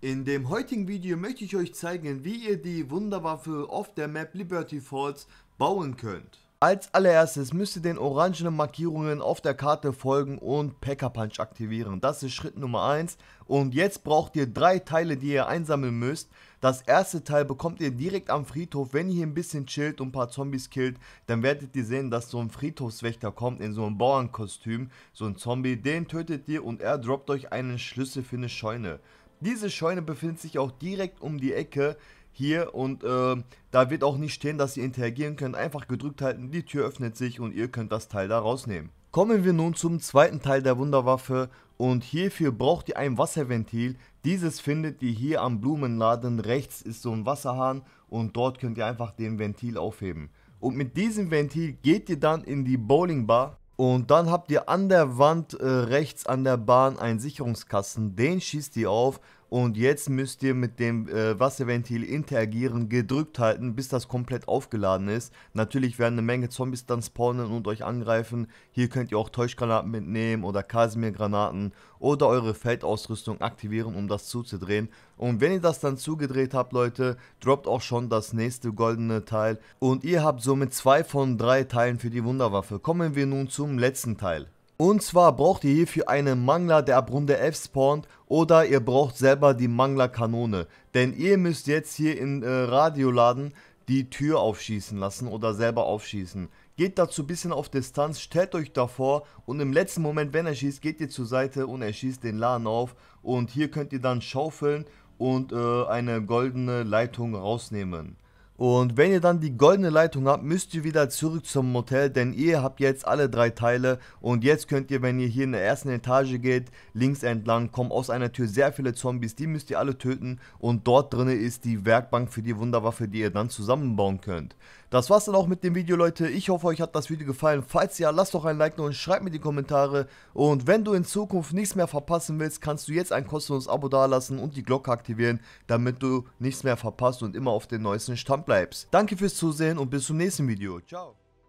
In dem heutigen Video möchte ich euch zeigen, wie ihr die Wunderwaffe auf der Map Liberty Falls bauen könnt. Als allererstes müsst ihr den orangenen Markierungen auf der Karte folgen und Packer Punch aktivieren. Das ist Schritt Nummer 1. Und jetzt braucht ihr drei Teile, die ihr einsammeln müsst. Das erste Teil bekommt ihr direkt am Friedhof. Wenn ihr hier ein bisschen chillt und ein paar Zombies killt, dann werdet ihr sehen, dass so ein Friedhofswächter kommt in so einem Bauernkostüm. So ein Zombie, den tötet ihr und er droppt euch einen Schlüssel für eine Scheune. Diese Scheune befindet sich auch direkt um die Ecke hier und äh, da wird auch nicht stehen, dass ihr interagieren könnt. Einfach gedrückt halten, die Tür öffnet sich und ihr könnt das Teil da rausnehmen. Kommen wir nun zum zweiten Teil der Wunderwaffe und hierfür braucht ihr ein Wasserventil. Dieses findet ihr hier am Blumenladen. Rechts ist so ein Wasserhahn und dort könnt ihr einfach den Ventil aufheben. Und mit diesem Ventil geht ihr dann in die Bowling Bar und dann habt ihr an der Wand äh, rechts an der Bahn einen Sicherungskasten, den schießt ihr auf, und jetzt müsst ihr mit dem äh, Wasserventil interagieren, gedrückt halten, bis das komplett aufgeladen ist. Natürlich werden eine Menge Zombies dann spawnen und euch angreifen. Hier könnt ihr auch Täuschgranaten mitnehmen oder Kasimir-Granaten oder eure Feldausrüstung aktivieren, um das zuzudrehen. Und wenn ihr das dann zugedreht habt, Leute, droppt auch schon das nächste goldene Teil. Und ihr habt somit zwei von drei Teilen für die Wunderwaffe. Kommen wir nun zum letzten Teil. Und zwar braucht ihr hierfür einen Mangler, der ab Runde 11 spawnt oder ihr braucht selber die Manglerkanone. Denn ihr müsst jetzt hier in äh, Radioladen die Tür aufschießen lassen oder selber aufschießen. Geht dazu ein bisschen auf Distanz, stellt euch davor und im letzten Moment, wenn er schießt, geht ihr zur Seite und er schießt den Laden auf. Und hier könnt ihr dann schaufeln und äh, eine goldene Leitung rausnehmen. Und wenn ihr dann die goldene Leitung habt, müsst ihr wieder zurück zum Motel, denn ihr habt jetzt alle drei Teile. Und jetzt könnt ihr, wenn ihr hier in der ersten Etage geht, links entlang, kommen aus einer Tür sehr viele Zombies. Die müsst ihr alle töten. Und dort drinne ist die Werkbank für die Wunderwaffe, die ihr dann zusammenbauen könnt. Das war's dann auch mit dem Video, Leute. Ich hoffe, euch hat das Video gefallen. Falls ja, lasst doch ein Like und schreibt mir die Kommentare. Und wenn du in Zukunft nichts mehr verpassen willst, kannst du jetzt ein kostenloses Abo dalassen und die Glocke aktivieren, damit du nichts mehr verpasst und immer auf dem neuesten Stand bleibst. Danke fürs Zusehen und bis zum nächsten Video. Ciao.